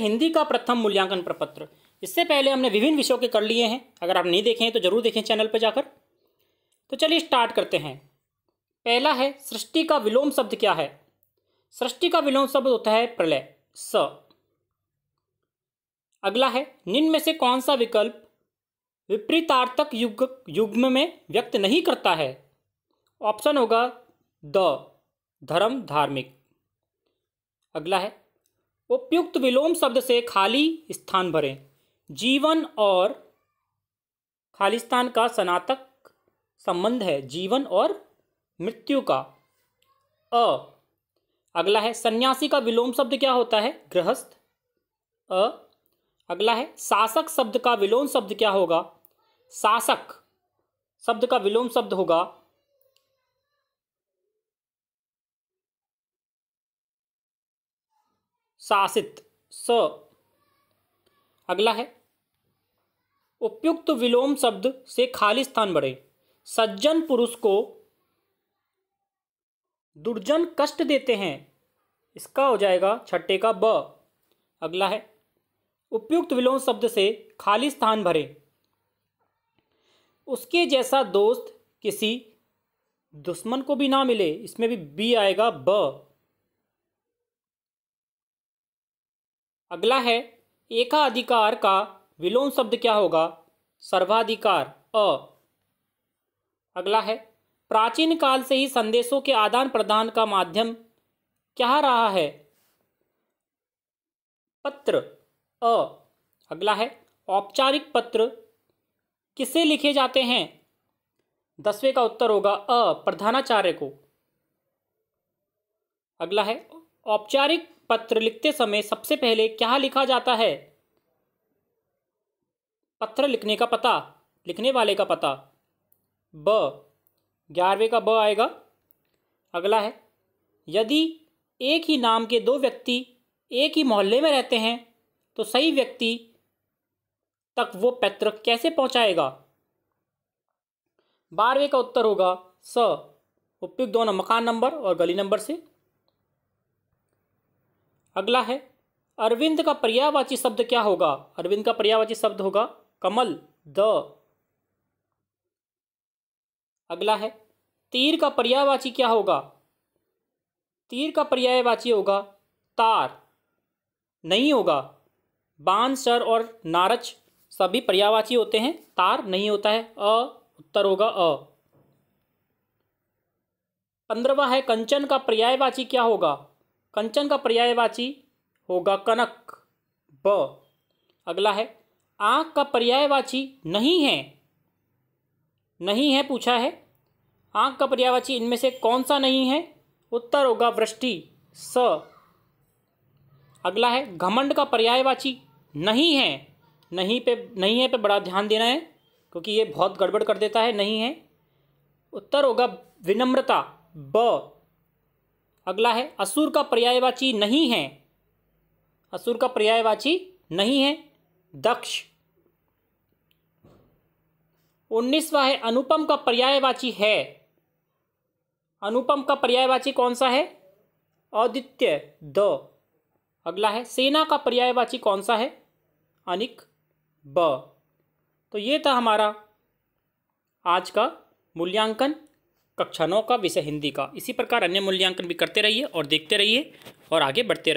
हिंदी का प्रथम मूल्यांकन प्रपत्र इससे पहले हमने विभिन्न विषयों के कर लिए हैं अगर आप नहीं देखे हैं तो जरूर देखें चैनल पर जाकर तो चलिए स्टार्ट करते हैं पहला है सृष्टि का विलोम शब्द क्या है सृष्टि का विलोम शब्द होता है प्रलय स अगला है निम्न में से कौन सा विकल्प विपरीतार्थक युग युग्म में व्यक्त नहीं करता है ऑप्शन होगा द धर्म धार्मिक अगला है उपयुक्त विलोम शब्द से खाली स्थान भरें जीवन और खालिस्तान का सनातक संबंध है जीवन और मृत्यु का अ अगला है सन्यासी का विलोम शब्द क्या होता है गृहस्थ अ अगला है शासक शब्द का विलोम शब्द क्या होगा शासक शब्द का विलोम शब्द होगा शासित स अगला है उपयुक्त विलोम शब्द से खाली स्थान बढ़े सज्जन पुरुष को दुर्जन कष्ट देते हैं इसका हो जाएगा छठे का ब अगला है उपयुक्त विलोम शब्द से खाली स्थान भरे उसके जैसा दोस्त किसी दुश्मन को भी ना मिले इसमें भी बी आएगा ब अगला है एकाधिकार का विलोम शब्द क्या होगा सर्वाधिकार अ अगला है प्राचीन काल से ही संदेशों के आदान प्रदान का माध्यम क्या रहा है पत्र अ अगला है औपचारिक पत्र किसे लिखे जाते हैं दसवें का उत्तर होगा अ प्रधानाचार्य को अगला है औपचारिक पत्र लिखते समय सबसे पहले क्या लिखा जाता है पत्र लिखने का पता लिखने वाले का पता ब ग्यारहवें का ब आएगा अगला है यदि एक ही नाम के दो व्यक्ति एक ही मोहल्ले में रहते हैं तो सही व्यक्ति तक वो पत्र कैसे पहुंचाएगा बारहवें का उत्तर होगा स उपयुक्त दोनों मकान नंबर और गली नंबर से अगला है अरविंद का पर्यावाची शब्द क्या होगा अरविंद का पर्यावाची शब्द होगा कमल द अगला है तीर का पर्यावाची क्या होगा तीर का पर्यायवाची होगा तार नहीं होगा बान सर और नारच सभी पर्यावाची होते हैं तार नहीं होता है अ उत्तर होगा अ पंद्रवा है कंचन का पर्यायवाची क्या होगा कंचन का पर्यायवाची होगा कनक ब अगला है आँख का पर्यायवाची नहीं है नहीं है पूछा है आँख का पर्यायवाची इनमें से कौन सा नहीं है उत्तर होगा वृष्टि स अगला है घमंड का पर्यायवाची नहीं है नहीं पे नहीं है पे बड़ा ध्यान देना है क्योंकि ये बहुत गड़बड़ कर देता है नहीं है उत्तर होगा विनम्रता ब अगला है असुर का पर्यायवाची नहीं है असुर का पर्यायवाची नहीं है दक्ष उन्नीसवा है अनुपम का पर्यायवाची है अनुपम का पर्यायवाची कौन सा है औदित्य द अगला है सेना का पर्यायवाची कौन सा है अनिक ब तो ये था हमारा आज का मूल्यांकन कक्षा नौ का विषय हिंदी का इसी प्रकार अन्य मूल्यांकन भी करते रहिए और देखते रहिए और आगे बढ़ते रहिए